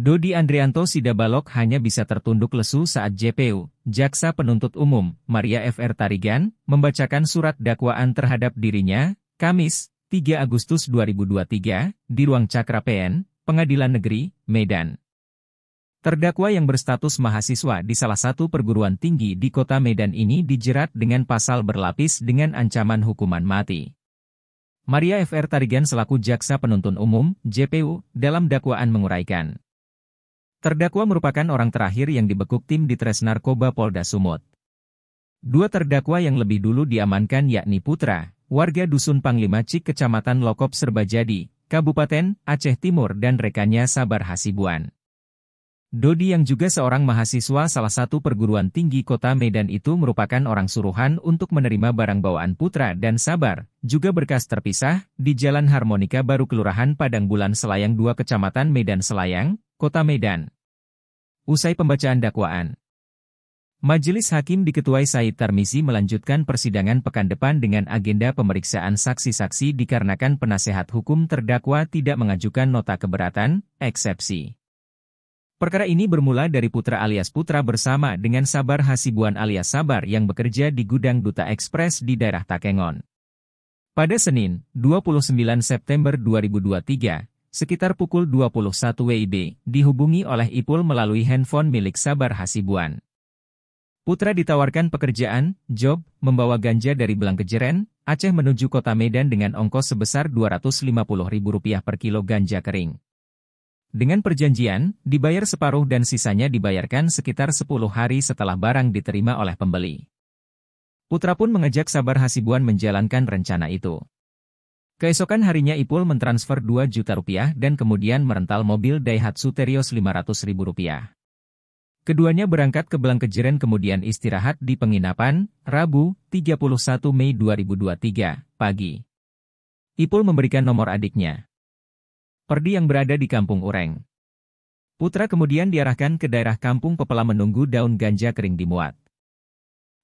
Dodi Andrianto Sidabalok hanya bisa tertunduk lesu saat JPU, Jaksa Penuntut Umum, Maria F.R. Tarigan, membacakan surat dakwaan terhadap dirinya, Kamis, 3 Agustus 2023, di Ruang Cakra PN, Pengadilan Negeri, Medan. Terdakwa yang berstatus mahasiswa di salah satu perguruan tinggi di kota Medan ini dijerat dengan pasal berlapis dengan ancaman hukuman mati. Maria F.R. Tarigan selaku Jaksa Penuntun Umum, JPU, dalam dakwaan menguraikan. Terdakwa merupakan orang terakhir yang dibekuk tim di Tres Narkoba Polda Sumut. Dua terdakwa yang lebih dulu diamankan yakni Putra, warga Dusun Panglima Cik Kecamatan Lokop Serbajadi, Kabupaten Aceh Timur dan rekannya Sabar Hasibuan. Dodi yang juga seorang mahasiswa salah satu perguruan tinggi kota Medan itu merupakan orang suruhan untuk menerima barang bawaan Putra dan Sabar, juga berkas terpisah, di Jalan Harmonika Baru Kelurahan Padang Bulan Selayang 2 Kecamatan Medan Selayang, Kota Medan. Usai pembacaan dakwaan, Majelis Hakim diketuai Said Tarmizi melanjutkan persidangan pekan depan dengan agenda pemeriksaan saksi-saksi dikarenakan penasehat hukum terdakwa tidak mengajukan nota keberatan, eksepsi. Perkara ini bermula dari Putra alias Putra bersama dengan Sabar Hasibuan alias Sabar yang bekerja di gudang Duta Ekspres di daerah Takengon. Pada Senin, 29 September 2023, Sekitar pukul 21 WIB, dihubungi oleh Ipul melalui handphone milik Sabar Hasibuan. Putra ditawarkan pekerjaan, job, membawa ganja dari Blangkejeren, Aceh menuju kota Medan dengan ongkos sebesar Rp250.000 per kilo ganja kering. Dengan perjanjian, dibayar separuh dan sisanya dibayarkan sekitar 10 hari setelah barang diterima oleh pembeli. Putra pun mengejak Sabar Hasibuan menjalankan rencana itu. Keesokan harinya Ipul mentransfer 2 juta rupiah dan kemudian merental mobil Daihatsu Terios 500 ribu rupiah. Keduanya berangkat ke Blangkejeren kemudian istirahat di penginapan, Rabu, 31 Mei 2023, pagi. Ipul memberikan nomor adiknya. Perdi yang berada di kampung Ureng. Putra kemudian diarahkan ke daerah kampung Pepela menunggu daun ganja kering dimuat.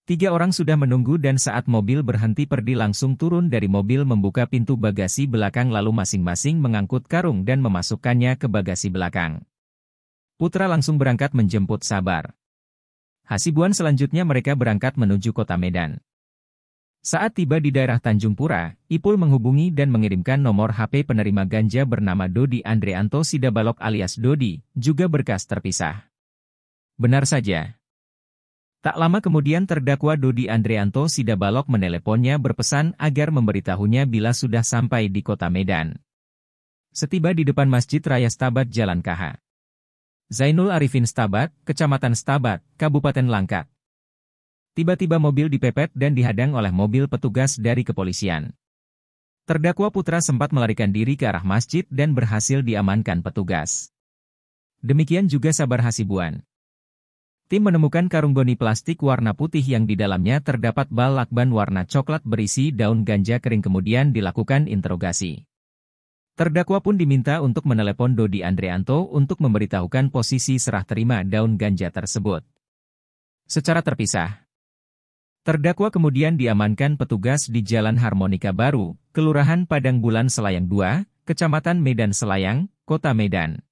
Tiga orang sudah menunggu dan saat mobil berhenti Perdi langsung turun dari mobil membuka pintu bagasi belakang lalu masing-masing mengangkut karung dan memasukkannya ke bagasi belakang. Putra langsung berangkat menjemput Sabar. Hasibuan selanjutnya mereka berangkat menuju kota Medan. Saat tiba di daerah Tanjung Pura, Ipul menghubungi dan mengirimkan nomor HP penerima ganja bernama Dodi Andreanto Sidabalok alias Dodi, juga berkas terpisah. Benar saja, Tak lama kemudian terdakwa Dodi Andreanto Sidabalok meneleponnya berpesan agar memberitahunya bila sudah sampai di kota Medan. Setiba di depan Masjid Raya Stabat Jalan KH. Zainul Arifin Stabat, Kecamatan Stabat, Kabupaten Langkat. Tiba-tiba mobil dipepet dan dihadang oleh mobil petugas dari kepolisian. Terdakwa Putra sempat melarikan diri ke arah masjid dan berhasil diamankan petugas. Demikian juga Sabar Hasibuan. Tim menemukan karung goni plastik warna putih yang di dalamnya terdapat bal lakban warna coklat berisi daun ganja kering kemudian dilakukan interogasi. Terdakwa pun diminta untuk menelepon Dodi Andreanto untuk memberitahukan posisi serah terima daun ganja tersebut. Secara terpisah, terdakwa kemudian diamankan petugas di Jalan Harmonika Baru, Kelurahan Padang Bulan Selayang II, Kecamatan Medan Selayang, Kota Medan.